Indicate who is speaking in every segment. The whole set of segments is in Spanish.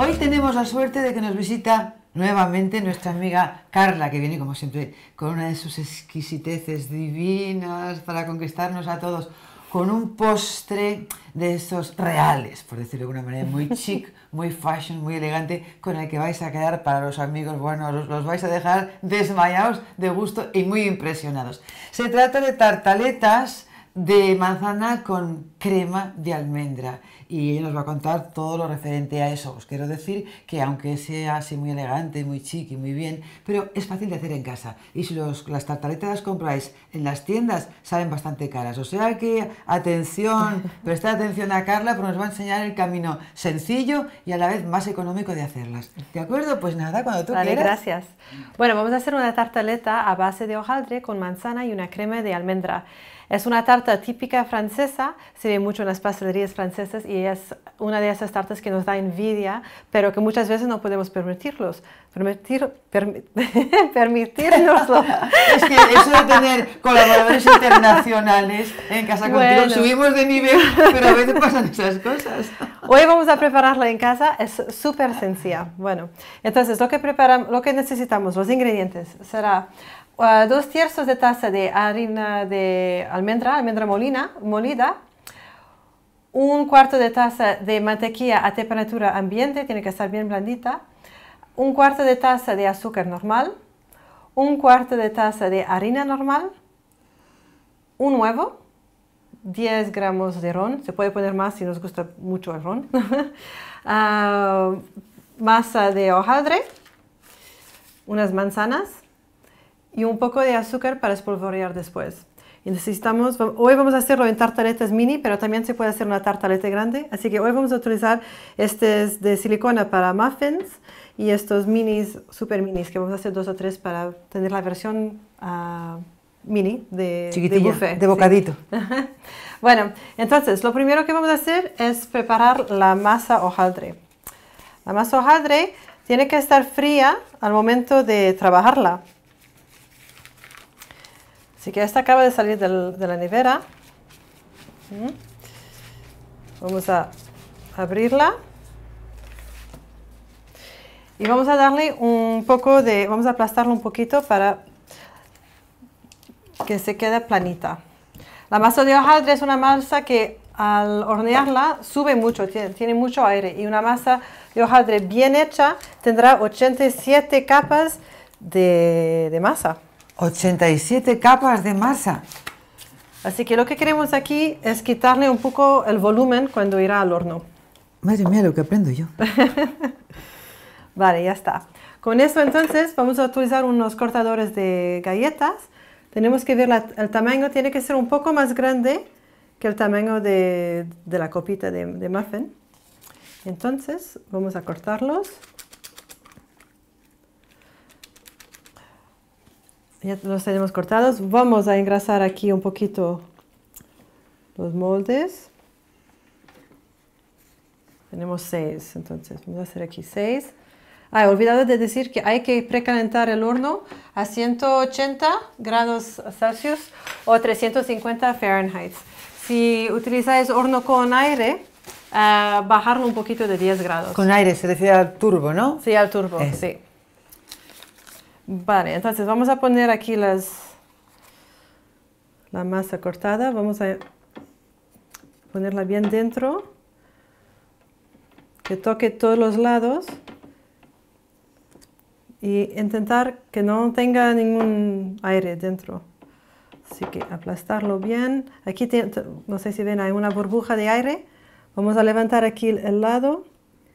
Speaker 1: Hoy tenemos la suerte de que nos visita nuevamente nuestra amiga Carla, que viene como siempre con una de sus exquisiteces divinas para conquistarnos a todos, con un postre de esos reales, por decirlo de alguna manera, muy chic, muy fashion, muy elegante, con el que vais a quedar para los amigos, bueno, los, los vais a dejar desmayados de gusto y muy impresionados. Se trata de tartaletas de manzana con crema de almendra y ella nos va a contar todo lo referente a eso. Os quiero decir que aunque sea así muy elegante, muy chic muy bien, pero es fácil de hacer en casa y si las tartaletas las compráis en las tiendas salen bastante caras. O sea que atención, prestad atención a Carla porque nos va a enseñar el camino sencillo y a la vez más económico de hacerlas. ¿De acuerdo? Pues nada, cuando tú vale, gracias.
Speaker 2: Bueno, vamos a hacer una tartaleta a base de hojaldre con manzana y una crema de almendra. Es una tarta típica francesa, se ve mucho en las pastelerías francesas y es una de esas tartas que nos da envidia, pero que muchas veces no podemos permitirlos. Permitir, permitirnoslo. es que eso de tener colaboradores internacionales en casa contigo, subimos de nivel, pero a veces pasan esas cosas. Hoy vamos a prepararla en casa, es súper sencilla. Bueno, entonces lo que, lo que necesitamos, los ingredientes, será dos tercios de taza de harina de almendra, almendra molida, un cuarto de taza de mantequilla a temperatura ambiente, tiene que estar bien blandita, un cuarto de taza de azúcar normal, un cuarto de taza de harina normal, un huevo, 10 gramos de ron, se puede poner más si nos gusta mucho el ron, ah, masa de hojaldre, unas manzanas, y un poco de azúcar para espolvorear después. necesitamos, hoy vamos a hacerlo en tartaletas mini, pero también se puede hacer una tartaleta grande. Así que hoy vamos a utilizar estos de silicona para muffins y estos minis, super minis, que vamos a hacer dos o tres para tener la versión ah, mini de, de De bocadito. bueno, entonces lo primero que vamos a hacer es preparar la masa hojaldre. La masa hojaldre tiene que estar fría al momento de trabajarla Así que esta acaba de salir de la nevera. Vamos a abrirla. Y vamos a darle un poco de, vamos a aplastarlo un poquito para que se quede planita. La masa de hojaldre es una masa que al hornearla sube mucho, tiene, tiene, mucho aire y una masa de hojaldre bien hecha tendrá 87 capas de masa.
Speaker 1: 87
Speaker 2: capas de masa. Así que lo que queremos aquí es quitarle un poco el volumen cuando irá al horno.
Speaker 1: Madre mía, lo que aprendo yo.
Speaker 2: vale, ya está. Con eso entonces vamos a utilizar unos cortadores de galletas. Tenemos que ver el tamaño, tiene que ser un poco más grande que el tamaño de, la copita de muffin. Entonces vamos a cortarlos. ya los tenemos cortados. Vamos a engrasar aquí un poquito los moldes. Tenemos seis, entonces vamos a hacer aquí seis. Ah, he olvidado de decir que hay que precalentar el horno a 180 grados Celsius o 350 Fahrenheit. Si utilizáis horno con aire, ah, bajarlo un poquito de 10 grados. Con aire se refiere al turbo, ¿no? Sí, al turbo, eh. sí. Vale, entonces vamos a poner aquí las, la masa cortada, vamos a ponerla bien dentro, que toque todos los lados y intentar que no tenga ningún aire dentro. Así que aplastarlo bien. Aquí, no sé si ven, hay una burbuja de aire. Vamos a levantar aquí el lado.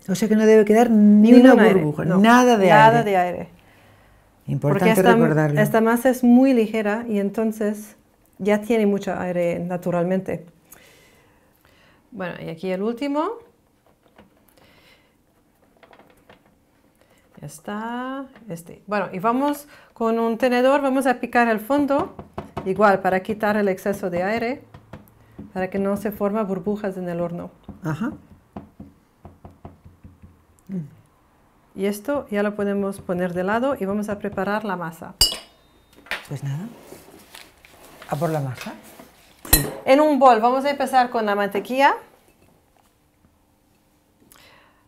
Speaker 2: O
Speaker 1: sea que no debe quedar ni, una burbuja, nada de aire. Nada de aire. Importante Porque esta,
Speaker 2: masa es muy ligera y entonces ya tiene mucho aire naturalmente. Bueno, y aquí el último. Ya está. Este. Bueno, y vamos con un tenedor, vamos a picar el fondo, igual para quitar el exceso de aire, para que no se formen burbujas en el horno. Ajá. Y esto ya lo podemos poner de lado y vamos a preparar la masa.
Speaker 1: Pues nada, a por la masa.
Speaker 2: En un bol vamos a empezar con la mantequilla.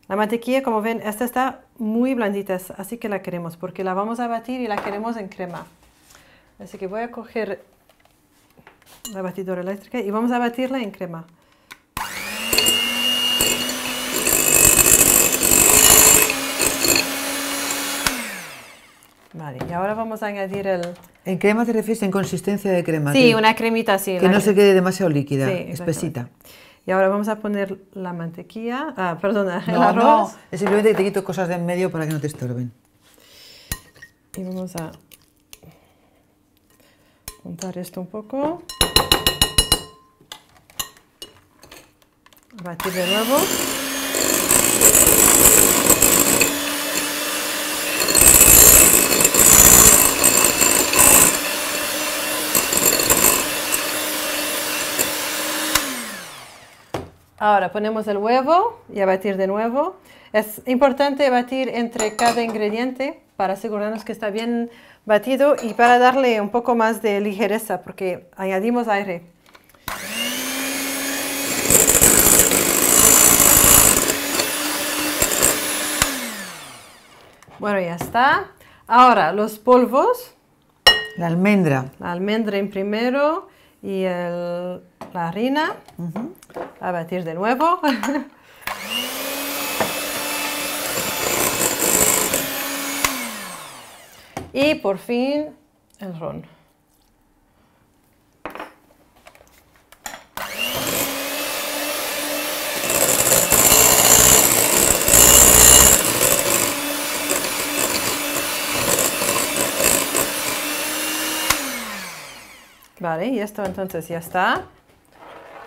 Speaker 2: La mantequilla, como ven, esta está muy blandita, así que la queremos porque la vamos a batir y la queremos en crema. Así que voy a coger la batidora eléctrica y vamos a batirla en crema. Vale, y ahora vamos a añadir el...
Speaker 1: ¿En crema te refieres en consistencia de crema? Sí, una cremita así. Que no se quede demasiado líquida, espesita.
Speaker 2: Y ahora vamos a poner la mantequilla, ah, perdona, el arroz. No, es
Speaker 1: simplemente que te quito cosas de en medio para que no te estorben.
Speaker 2: Y vamos a juntar esto un poco. Batir de nuevo. Ahora ponemos el huevo y a batir de nuevo. Es importante batir entre cada ingrediente para asegurarnos que está bien batido y para darle un poco más de ligereza porque añadimos aire. Bueno, ya está. Ahora los polvos. La almendra. La almendra en primero y el, la harina. A batir de nuevo. y por fin el ron. Vale, y esto entonces ya está.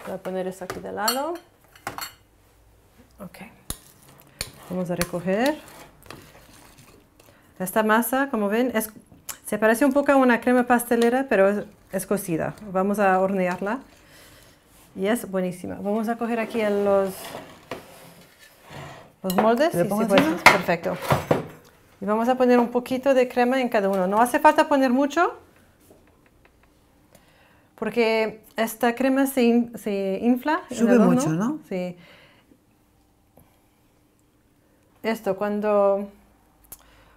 Speaker 2: Voy a poner esto aquí de lado. Ok. Vamos a recoger. Esta masa, como ven, se parece un poco a una crema pastelera, pero es, cocida. Vamos a hornearla. Y es buenísima. Vamos a coger aquí los, los moldes. Perfecto. Y vamos a poner un poquito de crema en cada uno. No hace falta poner mucho, porque esta crema se, se infla. Sube mucho, ¿no? Sí. Esto, cuando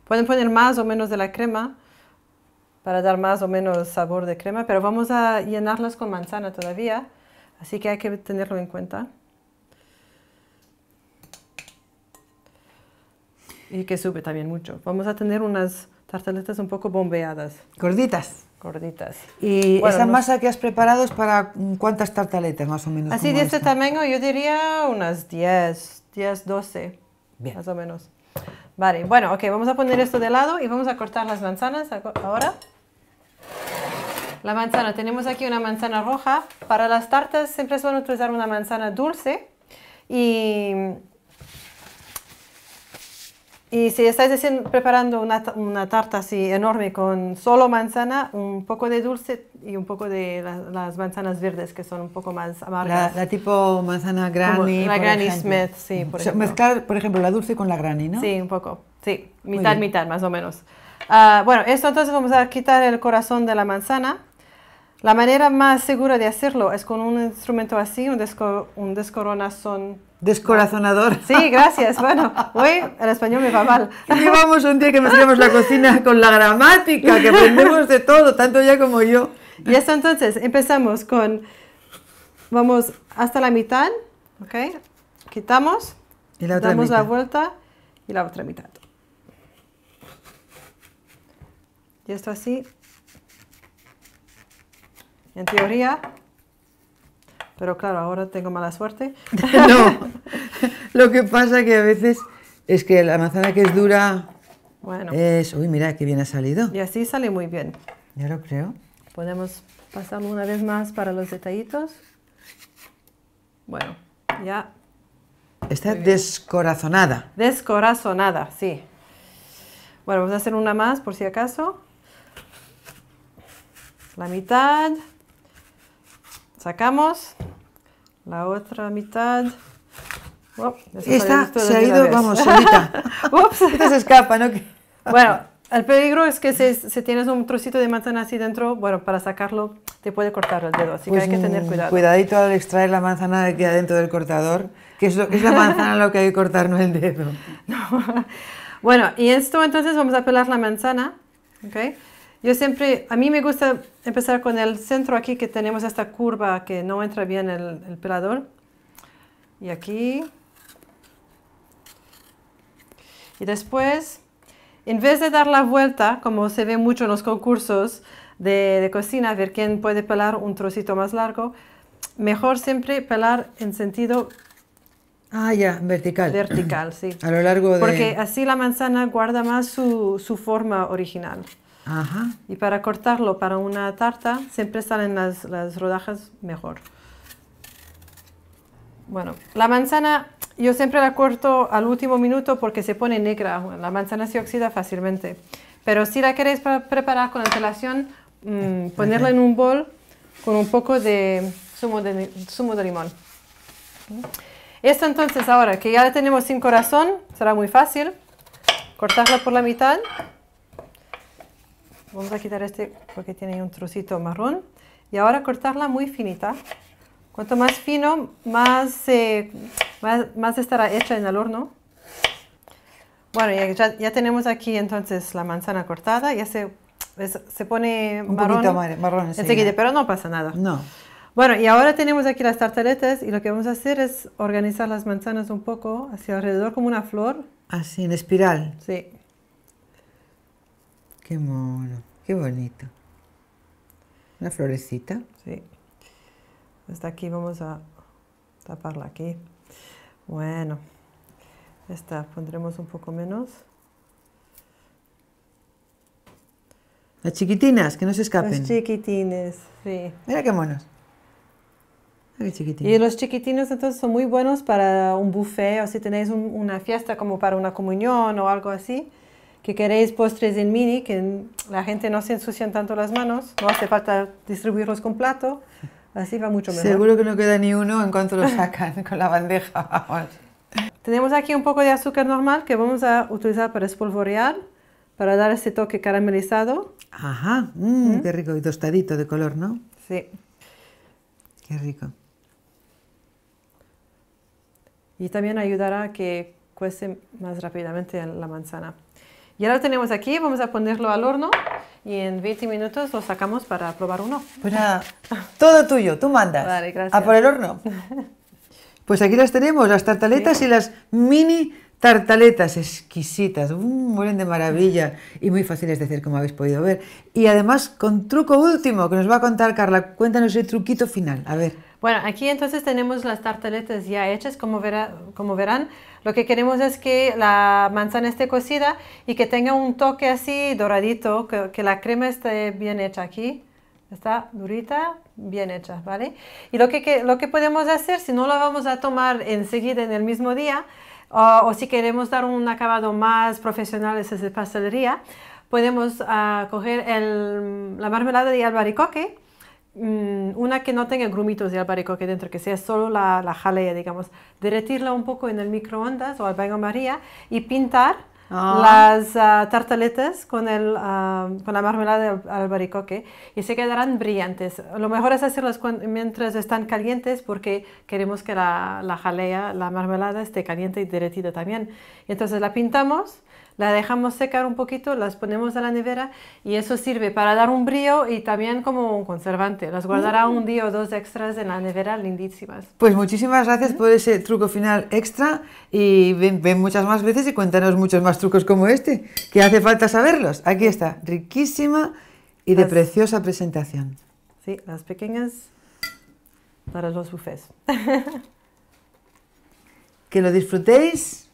Speaker 2: pueden poner más o menos de la crema para dar más o menos sabor de crema, pero vamos a llenarlas con manzana todavía, así que hay que tenerlo en cuenta. Y que sube también mucho. Vamos a tener unas tartaletas un poco bombeadas.
Speaker 1: Gorditas
Speaker 2: gorditas. ¿Y esa masa
Speaker 1: que has preparado es para cuántas tartaletas más o menos? Así de este
Speaker 2: tamaño yo diría unas 10, 10, 12, más o menos. Vale, bueno, ok, vamos a poner esto de lado y vamos a cortar las manzanas ahora. La manzana, tenemos aquí una manzana roja. Para las tartas siempre suelen utilizar una manzana dulce y y si estáis preparando una, una, tarta así enorme con solo manzana, un poco de dulce y un poco de las manzanas verdes que son un poco más amargas.
Speaker 1: La, tipo manzana granny. la granny Smith, sí. Mm. Por mezclar, por ejemplo, la dulce
Speaker 2: con la granny, ¿no? Sí, un poco. Sí, mitad, mitad, más o menos. Ah, bueno, esto entonces vamos a quitar el corazón de la manzana la manera más segura de hacerlo es con un instrumento así, un, descoronazón.
Speaker 1: Descorazonador.
Speaker 2: Sí, gracias. Bueno, hoy el español me va mal. vamos un día que mezclamos la cocina con la gramática, que aprendemos de todo, tanto ella como yo. Y esto entonces, empezamos con, vamos hasta la mitad, ¿ok? Quitamos, y la damos la vuelta y la otra mitad. Y esto así en teoría. Pero claro, ahora tengo mala suerte. no,
Speaker 1: lo que pasa que a veces es que la manzana que es dura es... Uy, mira, qué bien ha salido.
Speaker 2: Y así sale muy bien. Ya lo creo. Podemos pasarlo una vez más para los detallitos. Bueno, ya.
Speaker 1: Está descorazonada.
Speaker 2: Descorazonada, sí. Bueno, vamos a hacer una más por si acaso. La mitad. Sacamos la otra mitad. Esta se ha ido, vamos, Ups. Esta se escapa, ¿no? bueno, el peligro es que si, tienes un trocito de manzana así dentro, bueno, para sacarlo te puede cortar el dedo, así que pues hay que tener cuidado.
Speaker 1: Cuidadito al extraer la manzana de aquí adentro del cortador, que es, la manzana lo que hay que cortar, no el dedo.
Speaker 2: Bueno, y esto entonces vamos a pelar la manzana, ¿ok? Yo siempre, a mí me gusta empezar con el centro aquí que tenemos esta curva que no entra bien el, pelador. Y aquí. Y después, en vez de dar la vuelta, como se ve mucho en los concursos de, de cocina, ver quién puede pelar un trocito más largo, mejor siempre pelar en sentido Ah, ya, vertical. Vertical, sí.
Speaker 1: A lo largo de... Porque
Speaker 2: así la manzana guarda más su, su forma original. Y para cortarlo para una tarta siempre salen las, rodajas mejor. Bueno, la manzana yo siempre la corto al último minuto porque se pone negra. La manzana se oxida fácilmente. Pero si la queréis preparar con antelación, mm, ponerla en un bol con un poco de zumo de, zumo de limón. Esto entonces ahora que ya la tenemos sin corazón, será muy fácil. Cortarla por la mitad Vamos a quitar este porque tiene un trocito marrón. Y ahora cortarla muy finita. Cuanto más fino, más, eh, más, estará hecha en el horno. Bueno, ya, ya, tenemos aquí entonces la manzana cortada. Ya se, se pone un marrón, marrón este enseguida. pero no pasa nada. No. Bueno, y ahora tenemos aquí las tartaletas y lo que vamos a hacer es organizar las manzanas un poco hacia alrededor como una flor.
Speaker 1: Así, en espiral. Sí. Qué mono, qué bonito. Una florecita. Sí.
Speaker 2: Hasta aquí vamos a taparla aquí. Bueno, esta pondremos un poco menos.
Speaker 1: Las chiquitinas, que no se escapen. Los
Speaker 2: chiquitines, sí.
Speaker 1: Mira qué monos. Y los
Speaker 2: chiquitinos entonces son muy buenos para un buffet o si tenéis una fiesta como para una comunión o algo así que queréis postres en mini, que la gente no se ensucian tanto las manos, no hace falta distribuirlos con plato, así va mucho mejor. Seguro que no queda
Speaker 1: ni uno en cuanto lo sacan con la
Speaker 2: bandeja. Tenemos aquí un poco de azúcar normal que vamos a utilizar para espolvorear, para dar ese toque caramelizado.
Speaker 1: Ajá, mm, ¿Mm? qué rico, y tostadito de color, ¿no? Sí. Qué rico.
Speaker 2: Y también ayudará a que cuece más rápidamente la manzana. Ya lo tenemos aquí, vamos a ponerlo al horno y en 20 minutos lo sacamos para probar uno.
Speaker 1: Pues todo tuyo, tú mandas. Vale, A por el horno. Pues aquí las tenemos, las tartaletas y las mini tartaletas exquisitas, mueren de maravilla y muy fáciles de hacer como habéis podido ver. Y además con truco último que nos va a contar Carla, cuéntanos el truquito final, a ver.
Speaker 2: Bueno, aquí entonces tenemos las tartaletas ya hechas, como, verán. Lo que queremos es que la manzana esté cocida y que tenga un toque así doradito, que, la crema esté bien hecha aquí. Está durita, bien hecha, ¿vale? Y lo que, lo que podemos hacer, si no la vamos a tomar enseguida en el mismo día, o si queremos dar un acabado más profesional esa pastelería, podemos ah, coger la marmelada de albaricoque Mm, una que no tenga grumitos de albaricoque dentro, que sea solo la, jalea, digamos, derretirla un poco en el microondas o al baño María y pintar ah. las ah, tartaletas con, ah, la marmelada de albaricoque y se quedarán brillantes. Lo mejor es hacerlas mientras están calientes porque queremos que la, la jalea, la marmelada esté caliente y derretida también. Entonces la pintamos la dejamos secar un poquito, las ponemos a la nevera y eso sirve para dar un brillo y también como un conservante. Las guardará mm. un día o dos extras en la nevera lindísimas.
Speaker 1: Pues muchísimas gracias por ese truco final extra y ven, muchas más veces y cuéntanos muchos más trucos como este, que hace falta saberlos. Aquí está, riquísima y de preciosa presentación.
Speaker 2: Sí, las pequeñas para los bufés.
Speaker 1: que lo disfrutéis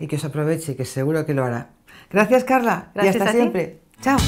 Speaker 1: y que os aproveche, que seguro que lo hará. Gracias Carla Gracias y hasta siempre. Chao.